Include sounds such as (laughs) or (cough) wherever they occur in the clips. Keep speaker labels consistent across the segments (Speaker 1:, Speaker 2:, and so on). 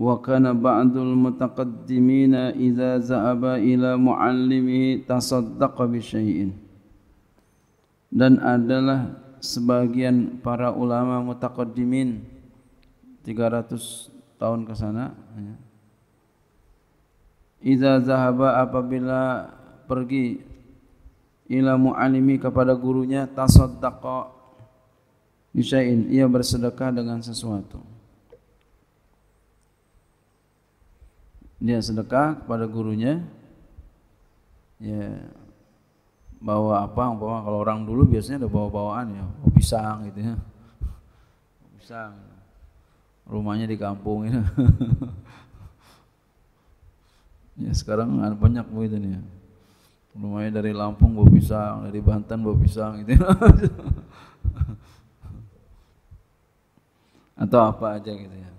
Speaker 1: وكان بعض المتقدمين إذا ذهب إلى معلمه تصدق بشيء dan adalah sebagian para ulama mutaqaddimin 300 tahun ke sana ya. Iza zahaba apabila pergi ila mu'alimi kepada gurunya tasaddaqa bisyai'in ia bersedekah dengan sesuatu dia sedekah kepada gurunya ya bawa apa bawa kalau orang dulu biasanya ada bawa bawaan ya oh, pisang gitu ya pisang rumahnya di kampung ya, (laughs) ya sekarang ada banyak itu nih ya. rumahnya dari Lampung bawa pisang dari Banten bawa pisang gitu (laughs) atau apa aja gitu ya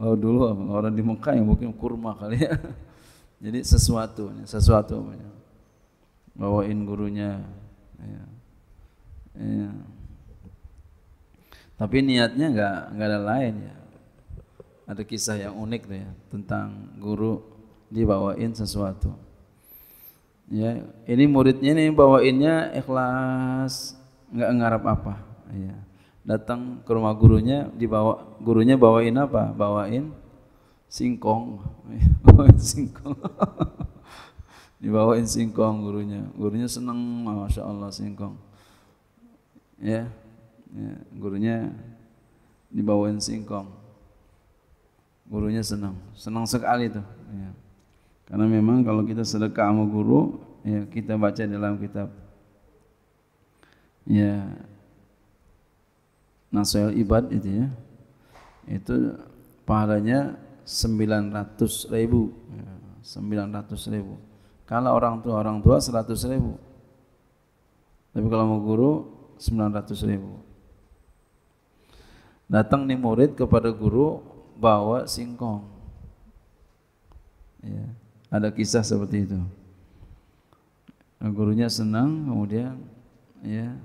Speaker 1: oh, dulu orang di Mekah yang mungkin kurma kali ya. (laughs) Jadi sesuatu, sesuatu bawain gurunya. Ya. Ya. Tapi niatnya nggak nggak ada lain ya. Ada kisah yang unik tuh ya tentang guru dibawain sesuatu. Ya, ini muridnya ini bawainnya ikhlas, nggak ngarap apa. Ya datang ke rumah gurunya dibawa gurunya bawain apa bawain singkong (laughs) bawain singkong (laughs) dibawain singkong gurunya gurunya seneng masya Allah singkong ya, ya gurunya dibawain singkong gurunya senang senang sekali tuh ya. karena memang kalau kita sedekah sama guru ya kita baca dalam kitab ya Nasoil Ibad itu ya itu pahalanya 900 ribu 900 ribu kalau orang tua orang tua 100 ribu tapi kalau mau guru 900 ribu datang nih murid kepada guru bawa singkong ya, ada kisah seperti itu nah, gurunya senang kemudian ya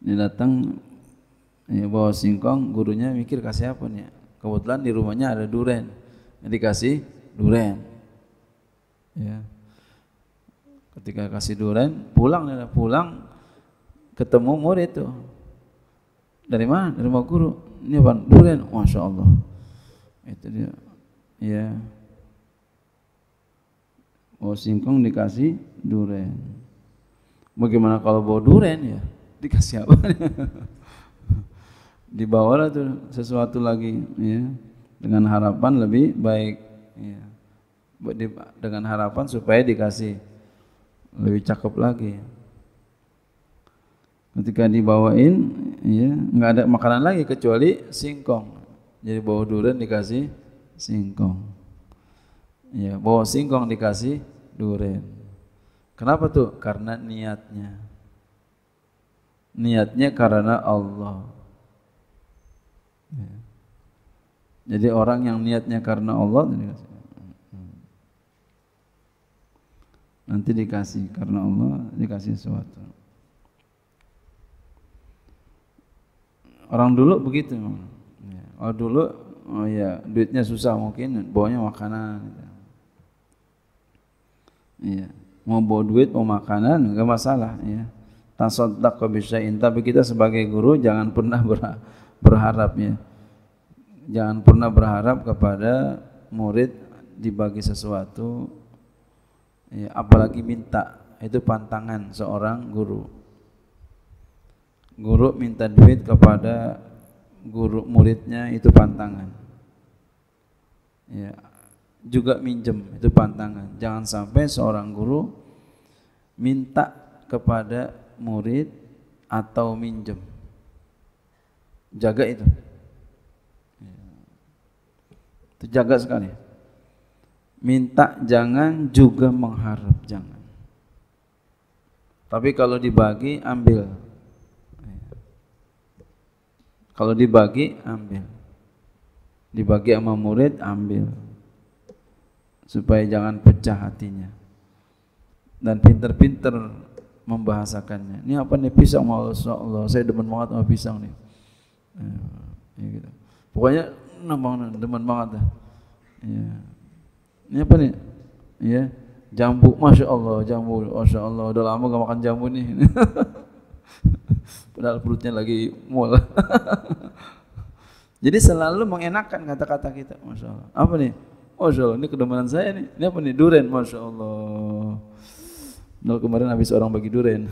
Speaker 1: Ini datang ini ya, bawa singkong, gurunya mikir kasih apa nih? Kebetulan di rumahnya ada duren, dikasih duren. Ya. Ketika kasih duren, pulang nih, pulang ketemu murid itu Dari mana? Dari mau guru. Ini apa? Duren. Masya Allah. Itu dia. Ya. Bawa singkong dikasih duren. Bagaimana kalau bawa duren ya? dikasih apa? (laughs) Dibawalah tuh sesuatu lagi ya dengan harapan lebih baik ya. dengan harapan supaya dikasih lebih cakep lagi ketika dibawain ya nggak ada makanan lagi kecuali singkong jadi bawa durian dikasih singkong ya bawa singkong dikasih durian kenapa tuh karena niatnya niatnya karena Allah. Ya. Jadi orang yang niatnya karena Allah nanti dikasih karena Allah dikasih sesuatu. Orang dulu begitu. Oh dulu oh ya duitnya susah mungkin bawanya makanan. Gitu. Iya. Mau bawa duit mau makanan enggak masalah ya tasaddaq bisyai'in tapi kita sebagai guru jangan pernah berharapnya jangan pernah berharap kepada murid dibagi sesuatu ya, apalagi minta itu pantangan seorang guru guru minta duit kepada guru muridnya itu pantangan ya juga minjem itu pantangan jangan sampai seorang guru minta kepada murid atau minjem jaga itu itu jaga sekali minta jangan juga mengharap jangan tapi kalau dibagi ambil kalau dibagi ambil dibagi sama murid ambil supaya jangan pecah hatinya dan pinter-pinter membahasakannya. Ini apa nih pisang Allah, saya demen banget sama pisang nih. Ya, gitu. Pokoknya nembang demen banget dah. Ya. Ini apa nih? Ya, jambu, masya Allah, jambu, masya Allah, udah lama gak makan jambu nih. (laughs) Padahal perutnya lagi mual. (laughs) Jadi selalu mengenakan kata-kata kita, masya Allah. Apa nih? Masya Allah, ini kedemenan saya nih. Ini apa nih? Duren, masya Allah. Nol kemarin habis orang bagi durian,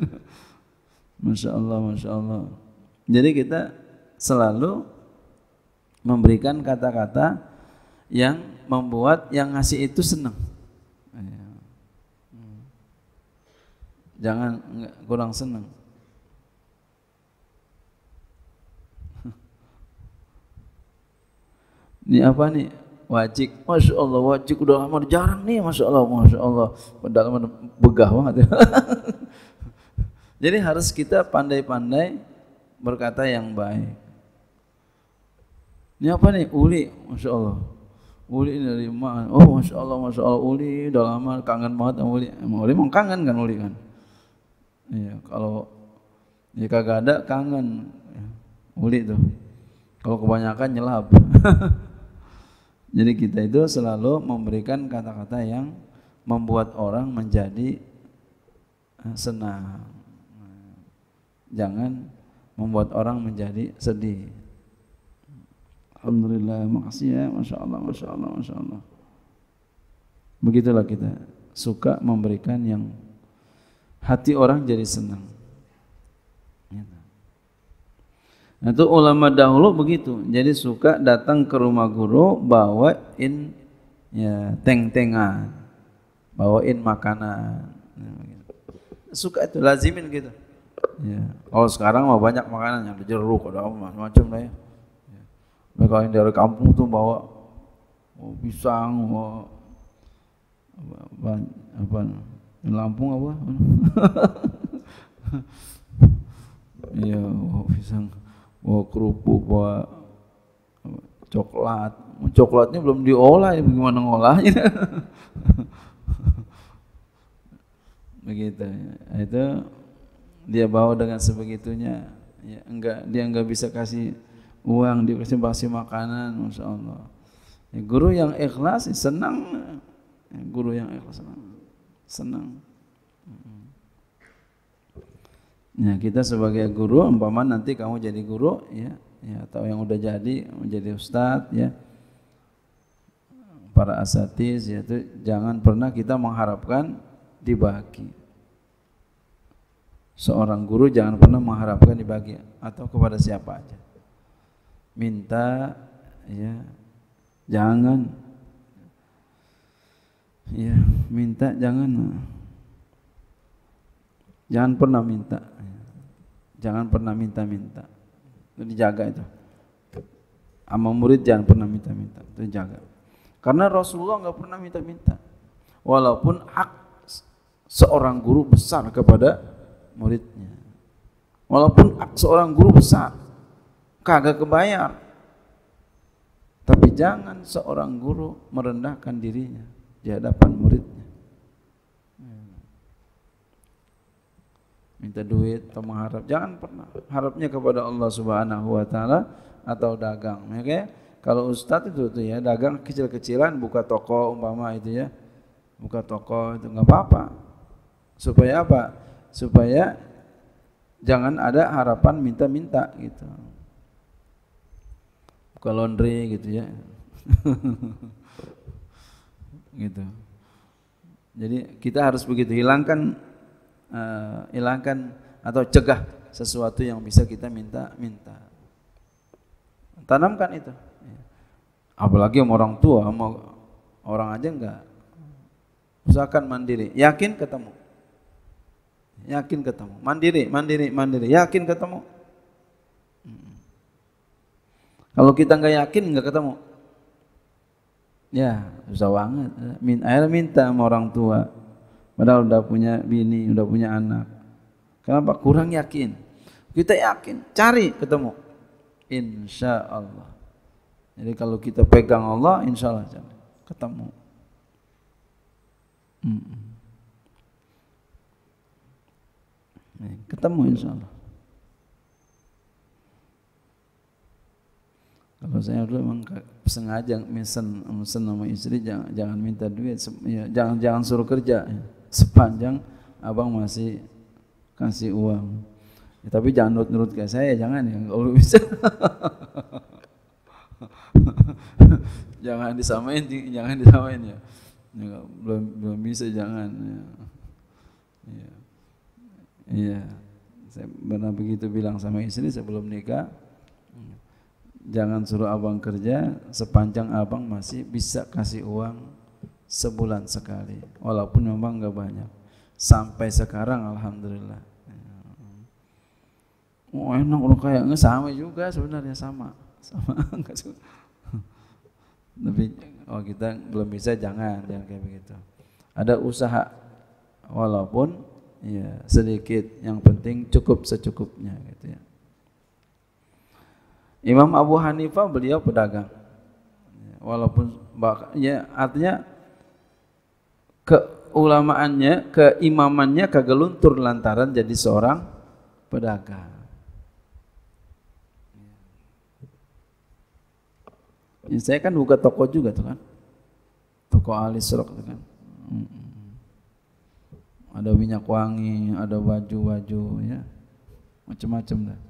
Speaker 1: (laughs) masya Allah, masya Allah. Jadi kita selalu memberikan kata-kata yang membuat yang ngasih itu senang. Iya. Jangan kurang senang. (laughs) Ini apa nih? wajik masya Allah wajik udah lama jarang nih masya Allah masya Allah dalam begah banget ya. (laughs) jadi harus kita pandai-pandai berkata yang baik ini apa nih uli masya Allah uli ini dari mana oh masya Allah masya Allah uli udah lama kangen banget sama uli emang uli emang kangen kan uli kan iya kalau ya gak ada kangen uli tuh kalau kebanyakan nyelap (laughs) Jadi kita itu selalu memberikan kata-kata yang membuat orang menjadi eh, senang. Jangan membuat orang menjadi sedih. Alhamdulillah, makasih ya, Masya Allah, Masya Allah, Masya Allah. Begitulah kita suka memberikan yang hati orang jadi senang. Nah, itu ulama dahulu begitu. Jadi suka datang ke rumah guru bawain ya teng-tengan, bawain makanan. Suka itu lazimin gitu. Ya. Kalau oh, sekarang mah banyak makanan yang jeruk ada macam-macam lah ya. Mereka ya. yang dari kampung tuh bawa oh, pisang, bawa apa, apa, apa Lampung apa? Iya, (laughs) oh, pisang mau kerupuk bawa coklat coklatnya belum diolah ya bagaimana ngolahnya (laughs) begitu itu dia bawa dengan sebegitunya ya, enggak dia enggak bisa kasih uang dia kasih kasih makanan masya Allah ya, guru yang ikhlas senang ya, guru yang ikhlas senang senang Ya, kita sebagai guru, umpama nanti kamu jadi guru, ya, ya atau yang udah jadi menjadi ustadz, ya, para asatis, ya, jangan pernah kita mengharapkan dibagi. Seorang guru jangan pernah mengharapkan dibagi atau kepada siapa aja. Minta, ya, jangan, ya, minta jangan. Jangan pernah minta. Jangan pernah minta-minta. Itu dijaga itu. Sama murid jangan pernah minta-minta. Itu dijaga. Karena Rasulullah nggak pernah minta-minta. Walaupun hak seorang guru besar kepada muridnya. Walaupun hak seorang guru besar kagak kebayar. Tapi jangan seorang guru merendahkan dirinya di hadapan muridnya minta duit atau mengharap jangan pernah harapnya kepada Allah Subhanahu wa taala atau dagang ya okay? kalau ustadz itu tuh ya dagang kecil-kecilan buka toko umpama itu ya buka toko itu nggak apa-apa supaya apa supaya jangan ada harapan minta-minta gitu buka laundry gitu ya (laughs) gitu jadi kita harus begitu hilangkan uh, hilangkan atau cegah sesuatu yang bisa kita minta-minta. Tanamkan itu. Apalagi sama orang tua, sama orang aja enggak. Usahakan mandiri, yakin ketemu. Yakin ketemu. Mandiri, mandiri, mandiri, yakin ketemu. Kalau kita enggak yakin enggak ketemu. Ya, susah banget. Min air minta sama orang tua Padahal udah punya bini, udah punya anak. Kenapa? Kurang yakin. Kita yakin, cari ketemu. Insya Allah. Jadi kalau kita pegang Allah, insya Allah ketemu. Ketemu insya Allah. Kalau saya dulu emang sengaja mesen, mesen sama istri jangan, jangan minta duit, ya, jangan jangan suruh kerja. Ya sepanjang abang masih kasih uang. Ya, tapi jangan nurut-nurut kayak saya, jangan ya kalau bisa. (laughs) jangan disamain, jangan disamain ya. ya belum belum bisa jangan. Ya. Iya. Ya. Saya benar begitu bilang sama istri sebelum nikah. Jangan suruh abang kerja sepanjang abang masih bisa kasih uang sebulan sekali walaupun memang nggak banyak sampai sekarang alhamdulillah oh enak udah kayak nggak sama juga sebenarnya sama sama (laughs) nggak suka tapi oh kita belum bisa jangan jangan kayak begitu ada usaha walaupun ya sedikit yang penting cukup secukupnya gitu ya Imam Abu Hanifah beliau pedagang ya, walaupun ya artinya keulamaannya, keimamannya kagak luntur lantaran jadi seorang pedagang. Ya, saya kan buka toko juga tuh kan. Toko Alisrok tuh kan. Ada minyak wangi, ada baju-baju ya. Macam-macam dah.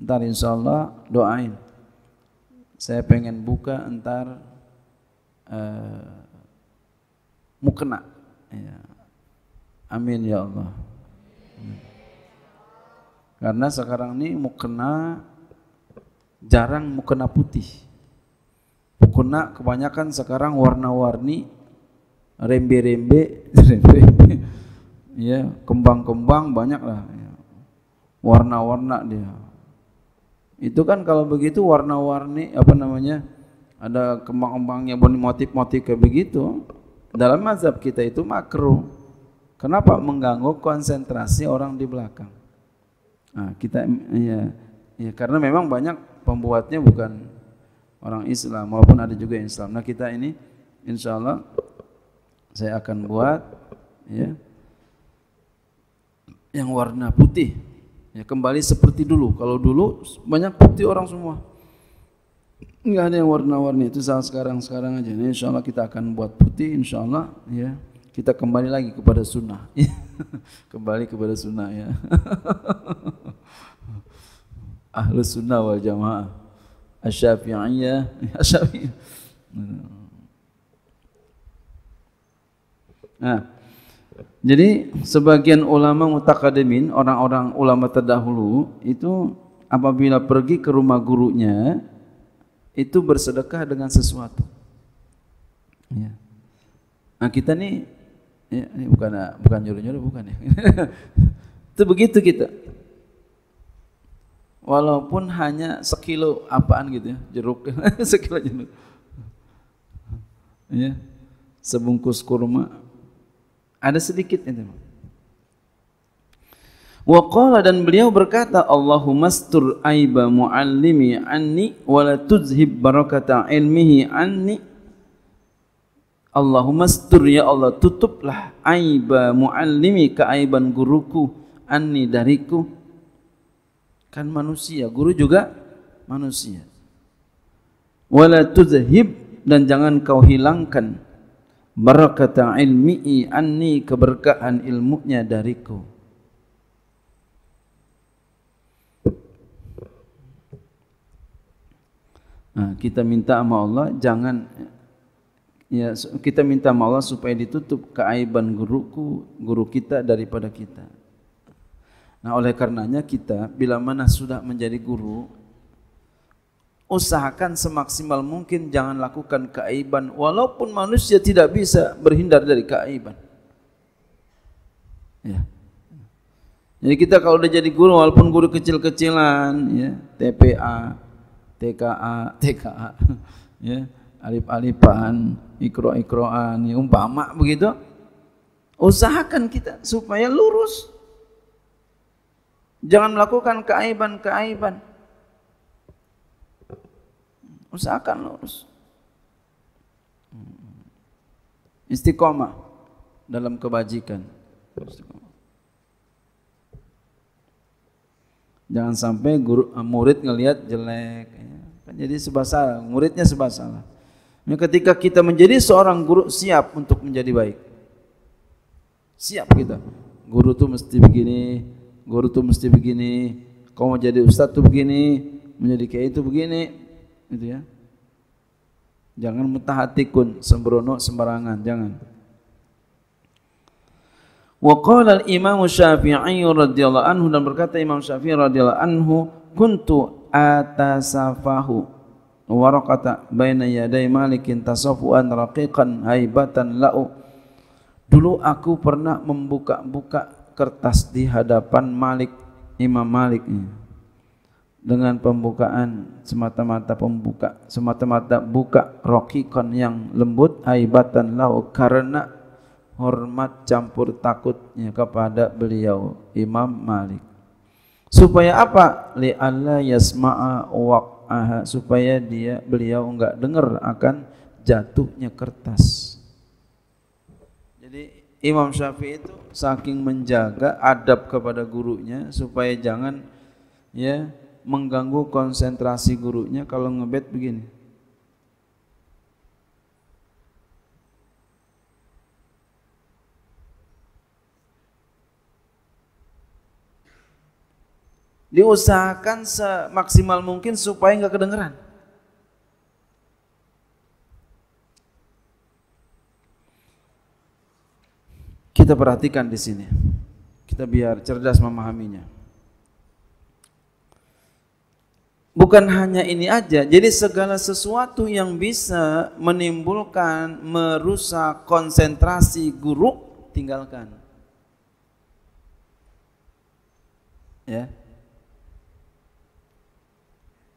Speaker 1: Ntar insya Allah doain. Saya pengen buka ntar uh, mukena. Ya. Amin ya Allah. Karena sekarang ini mukena jarang mukena putih. Mukena kebanyakan sekarang warna-warni rembe-rembe, (laughs) ya, kembang-kembang banyak lah. Ya. Warna-warna dia. Itu kan kalau begitu warna-warni apa namanya? Ada kembang-kembangnya motif-motif kayak begitu dalam mazhab kita itu makruh. Kenapa mengganggu konsentrasi orang di belakang? Nah, kita ya, ya karena memang banyak pembuatnya bukan orang Islam maupun ada juga yang Islam. Nah kita ini insya Allah saya akan buat ya yang warna putih ya kembali seperti dulu. Kalau dulu banyak putih orang semua nggak ada yang warna-warni itu saat sekarang-sekarang aja. Ini nah, insya Allah kita akan buat putih, insya Allah ya kita kembali lagi kepada sunnah. (laughs) kembali kepada sunnah ya. (laughs) Ahlus sunnah wal jamaah. Asyafi'iyah. Asyafi'iyah. (laughs) Nah, jadi sebagian ulama mutakadimin, orang-orang ulama terdahulu itu apabila pergi ke rumah gurunya, itu bersedekah dengan sesuatu. Ya. Nah kita nih, ya, ini bukan bukan nyuruh-nyuruh bukan ya. (laughs) itu begitu kita. Walaupun hanya sekilo apaan gitu ya, jeruk, (laughs) sekilo jeruk. Ya, sebungkus kurma, ada sedikit ini. Ya, Waqala dan beliau berkata, Allahumma stur aiba muallimi anni wala tuzhib barakata ilmihi anni. Allahumma stur ya Allah, tutuplah aiba muallimi keaiban guruku anni dariku. Kan manusia, guru juga manusia. wala tuzhib dan jangan kau hilangkan barakata ilmihi anni keberkahan ilmunya dariku. Nah, kita minta sama Allah jangan ya kita minta sama Allah supaya ditutup keaiban guruku, guru kita daripada kita. Nah, oleh karenanya kita bila mana sudah menjadi guru, usahakan semaksimal mungkin jangan lakukan keaiban walaupun manusia tidak bisa berhindar dari keaiban. Ya. Jadi kita kalau udah jadi guru walaupun guru kecil-kecilan ya, TPA TKA, TKA, (laughs) ya, alif-alifan, ikro-ikroan, ya, umpama begitu. Usahakan kita supaya lurus. Jangan melakukan keaiban-keaiban. Usahakan lurus. Istiqomah dalam kebajikan. Istiqomah. Jangan sampai guru, eh, murid ngelihat jelek. Ya. Kan jadi sebasalah, muridnya sebasalah. Nah, ketika kita menjadi seorang guru siap untuk menjadi baik. Siap kita. Guru tuh mesti begini, guru tuh mesti begini, kau mau jadi ustadz tuh begini, menjadi kiai itu begini, gitu ya. Jangan mutahatikun sembrono sembarangan, jangan. Wa qala al-Imam Syafi'i radhiyallahu anhu dan berkata Imam Syafi'i radhiyallahu anhu kuntu atasafahu waraqata baina yaday malikin tasafuan raqiqan haibatan la'u Dulu aku pernah membuka-buka kertas di hadapan Malik Imam Malik dengan pembukaan semata-mata pembuka semata-mata buka rokikon yang lembut aibatan lau karena hormat campur takutnya kepada beliau Imam Malik supaya apa Li Allah yasma'a waq'aha supaya dia beliau enggak dengar akan jatuhnya kertas jadi Imam Syafi'i itu saking menjaga adab kepada gurunya supaya jangan ya mengganggu konsentrasi gurunya kalau ngebet begini diusahakan semaksimal mungkin supaya nggak kedengeran. Kita perhatikan di sini. Kita biar cerdas memahaminya. Bukan hanya ini aja, jadi segala sesuatu yang bisa menimbulkan merusak konsentrasi guru tinggalkan. Ya.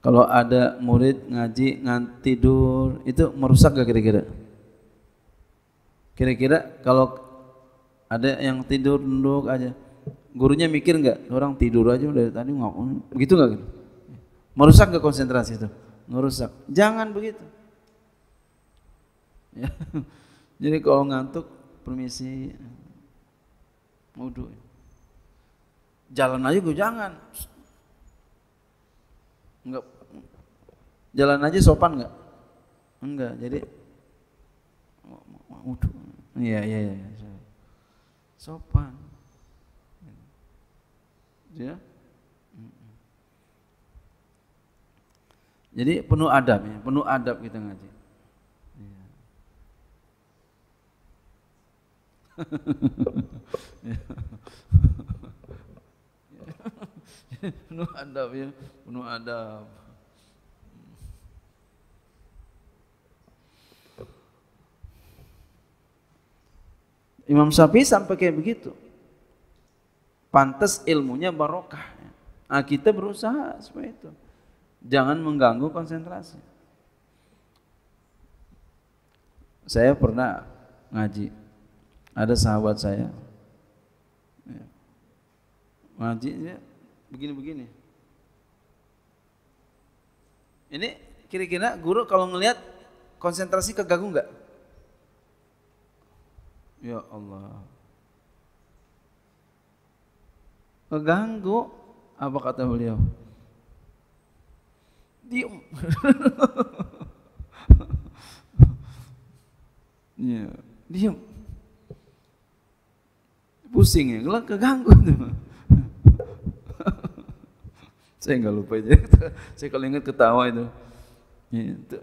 Speaker 1: Kalau ada murid ngaji ngan tidur itu merusak gak kira-kira? Kira-kira kalau ada yang tidur duduk aja, gurunya mikir nggak? Orang tidur aja udah tadi ngomong, begitu nggak? Merusak gak konsentrasi itu? Merusak. Jangan begitu. Ya. (laughs) Jadi kalau ngantuk, permisi, wudhu. Jalan aja gue jangan. Enggak Jalan aja sopan nggak? Enggak. Jadi wudhu. Iya iya iya. iya sopan. Ya. Jadi penuh adab ya, penuh adab kita ngaji. Iya. (laughs) penuh adab ya, penuh adab. Imam Syafi'i sampai kayak begitu. Pantas ilmunya barokah. Nah, kita berusaha supaya itu. Jangan mengganggu konsentrasi. Saya pernah ngaji. Ada sahabat saya. Ya. Ngaji ya, begini-begini. Ini kira-kira guru kalau ngelihat konsentrasi keganggu nggak? Ya Allah. Keganggu apa kata beliau? Diam. (laughs) ya, diam. Pusing ya, kalau keganggu (laughs) Saya nggak lupa aja. (laughs) Saya kalau ingat ketawa itu. Ya, itu.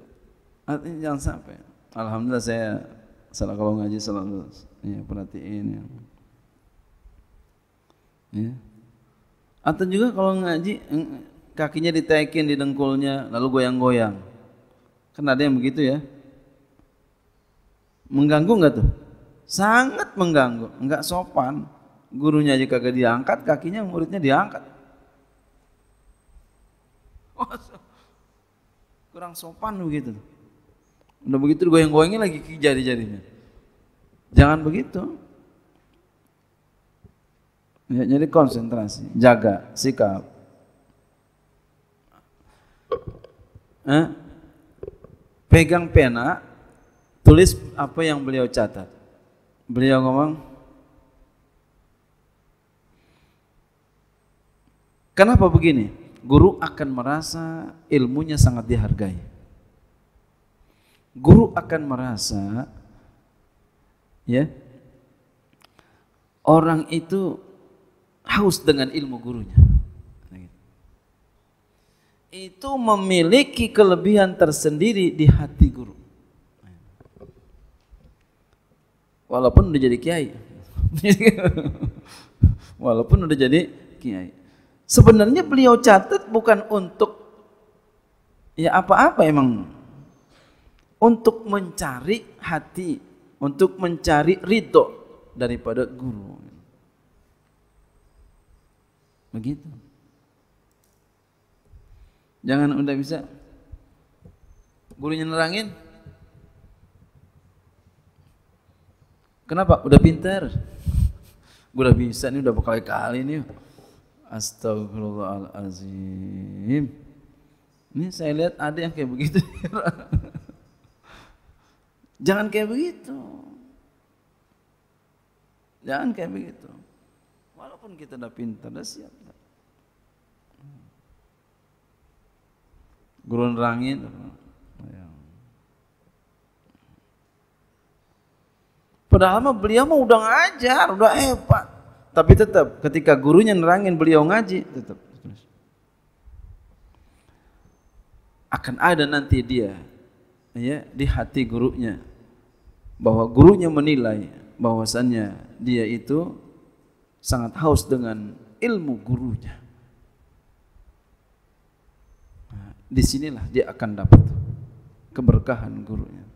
Speaker 1: Artinya jangan sampai. Alhamdulillah saya salah kalau ngaji selalu ya, perhatiin ya. ya. Atau juga kalau ngaji kakinya ditekin di dengkulnya lalu goyang-goyang. Kan ada yang begitu ya. Mengganggu enggak tuh? Sangat mengganggu, enggak sopan. Gurunya aja kagak diangkat, kakinya muridnya diangkat. Kurang sopan begitu. Tuh. Udah begitu goyang-goyangnya lagi ke jari-jarinya. Jangan begitu. Ya, jadi konsentrasi, jaga sikap. Eh? Pegang pena, tulis apa yang beliau catat. Beliau ngomong, kenapa begini? Guru akan merasa ilmunya sangat dihargai guru akan merasa ya orang itu haus dengan ilmu gurunya. Itu memiliki kelebihan tersendiri di hati guru. Walaupun udah jadi kiai. (laughs) Walaupun udah jadi kiai. Sebenarnya beliau catat bukan untuk ya apa-apa emang untuk mencari hati, untuk mencari rito daripada guru. Begitu. Jangan udah bisa gurunya nerangin. Kenapa? Udah pintar. Gue udah bisa nih, udah berkali-kali nih. Astagfirullahalazim. Ini saya lihat ada yang kayak begitu. (laughs) Jangan kayak begitu. Jangan kayak begitu. Walaupun kita udah pintar, udah siap. Gurun rangin. Ya. Padahal mah beliau mah udah ngajar, udah hebat. Tapi tetap ketika gurunya nerangin beliau ngaji, tetap akan ada nanti dia ya di hati gurunya bahwa gurunya menilai bahwasannya dia itu sangat haus dengan ilmu gurunya. Nah, disinilah dia akan dapat keberkahan gurunya.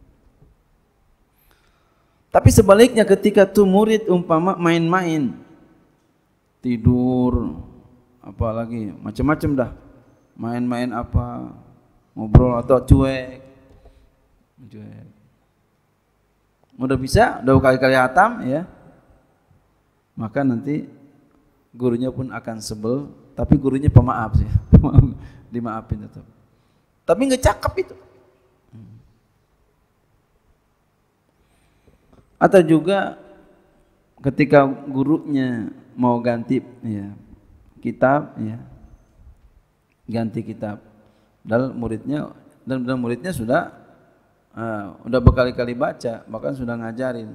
Speaker 1: Tapi sebaliknya ketika tuh murid umpama main-main, tidur, apalagi macam-macam dah, main-main apa, ngobrol atau cuek, cuek udah bisa, udah kali-kali hatam ya. Maka nanti gurunya pun akan sebel, tapi gurunya pemaaf ya. sih. (laughs) Dimaafin itu. Tapi nggak cakep itu. Atau juga ketika gurunya mau ganti ya, kitab ya. Ganti kitab. Dan muridnya dan, dan muridnya sudah Nah, udah berkali-kali baca, bahkan sudah ngajarin.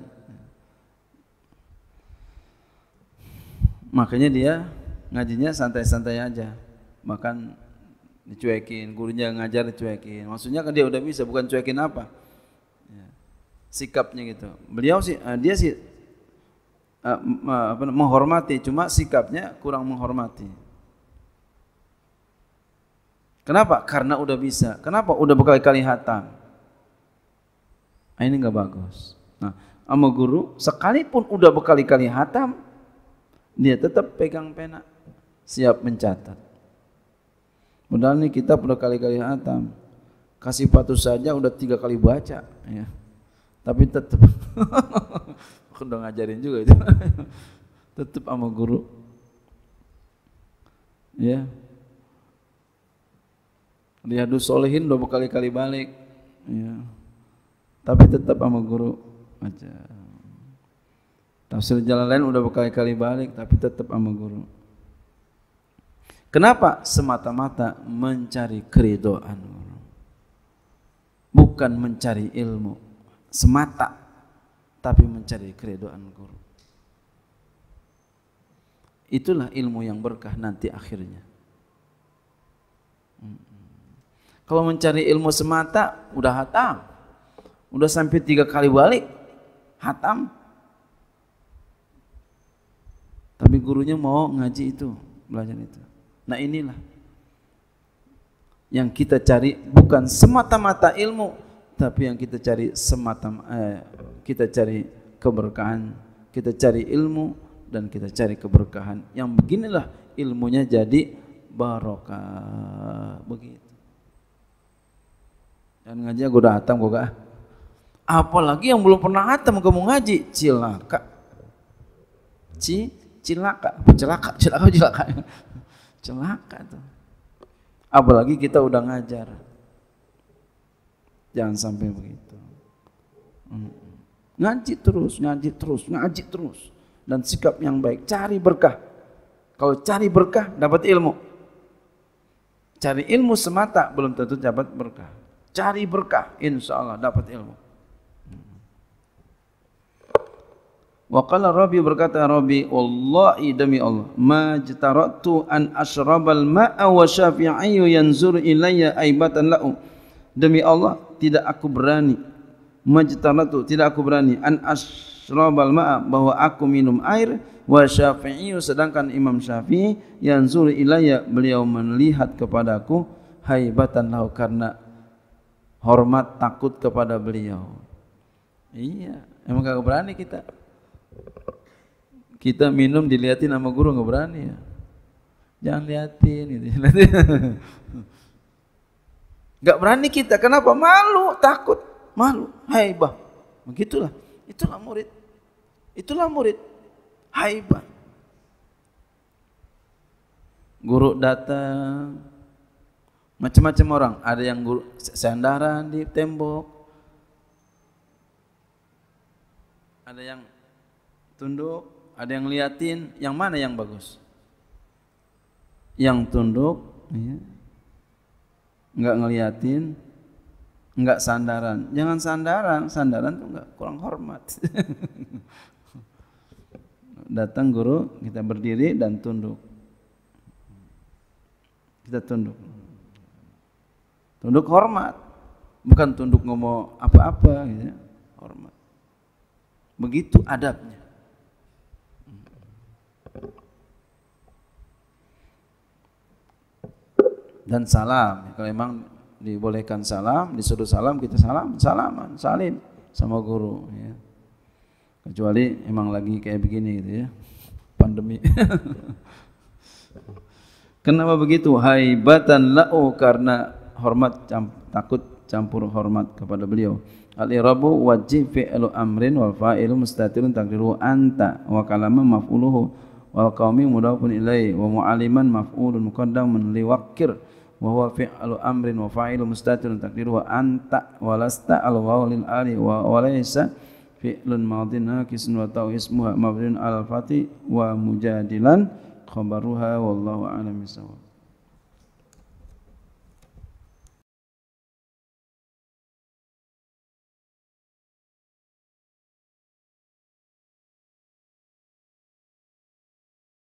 Speaker 1: Makanya dia ngajinya santai-santai aja. Bahkan dicuekin, gurunya ngajar dicuekin. Maksudnya kan dia udah bisa, bukan cuekin apa. Ya, sikapnya gitu. Beliau sih, eh, dia sih eh, apa, menghormati, cuma sikapnya kurang menghormati. Kenapa? Karena udah bisa. Kenapa? Udah berkali-kali hatam. Nah, ini nggak bagus. Nah, sama guru, sekalipun udah berkali-kali hatam, dia tetap pegang pena, siap mencatat. Padahal ini kita berkali-kali hatam, kasih patuh saja udah tiga kali baca, ya. Tapi tetap, (laughs) aku udah ngajarin juga itu, (laughs) tetap sama guru. Ya, Lihat dulu Solehin udah berkali-kali balik. Ya tapi tetap sama guru aja tafsir jalan lain udah berkali-kali balik tapi tetap sama guru kenapa semata-mata mencari keridoan bukan mencari ilmu semata tapi mencari keridoan guru itulah ilmu yang berkah nanti akhirnya hmm. kalau mencari ilmu semata udah hatam Udah sampai tiga kali balik, hatam. Tapi gurunya mau ngaji itu, belajar itu. Nah inilah yang kita cari bukan semata-mata ilmu, tapi yang kita cari semata eh, kita cari keberkahan, kita cari ilmu dan kita cari keberkahan. Yang beginilah ilmunya jadi barokah begitu. Dan ngajinya gue datang gue gak Apalagi yang belum pernah hatam ngomong ngaji, cilaka. Ci, cilaka, celaka, celaka, celaka. Celaka tuh. Apalagi kita udah ngajar. Jangan sampai begitu. Ngaji terus, ngaji terus, ngaji terus. Dan sikap yang baik, cari berkah. Kalau cari berkah, dapat ilmu. Cari ilmu semata belum tentu dapat berkah. Cari berkah, insya Allah dapat ilmu. Wa qala Rabbi berkata Rabbi wallahi demi Allah ma an ashrabal ma'a wa syafi'i yanzur ilayya aibatan la'u demi Allah tidak aku berani majtaratu tidak aku berani an ashrabal ma'a bahwa aku minum air wa syafi'i sedangkan Imam Syafi'i yanzur ilayya beliau melihat kepadaku haibatan lahu karena hormat takut kepada beliau iya emang kagak berani kita kita minum diliatin sama guru nggak berani ya. Jangan liatin gitu. (laughs) Nggak berani kita. Kenapa? Malu, takut, malu, haibah. Begitulah. Itulah murid. Itulah murid. Haibah. Guru datang, macam-macam orang ada yang guru sandaran di tembok ada yang tunduk, ada yang liatin, yang mana yang bagus? Yang tunduk, ya. nggak ngeliatin, nggak sandaran. Jangan sandaran, sandaran tuh nggak kurang hormat. (laughs) Datang guru, kita berdiri dan tunduk. Kita tunduk. Tunduk hormat, bukan tunduk ngomong apa-apa, gitu. Ya. hormat. Begitu adabnya. dan salam. Kalau memang dibolehkan salam, disuruh salam, kita salam, salaman, salim sama guru. Ya. Kecuali emang lagi kayak begini gitu ya, pandemi. (laughs) Kenapa begitu? Haibatan la'u karena hormat camp, takut campur hormat kepada beliau. Al-irabu wajib fi'lu amrin wal fa'ilu mustatirun takdiru anta wa kalama maf'uluhu wal mudah mudafun ilai wa mu'aliman maf'ulun muqaddamun liwakir wa huwa fi'lu amrin wa fa'ilu mustatirun takdiru wa anta walasta al-wawu ali wa walaysa fi'lun madin naqisun wa ta'u ismuha mabdin al-fati wa mujadilan khabaruha wallahu a'lam bissawab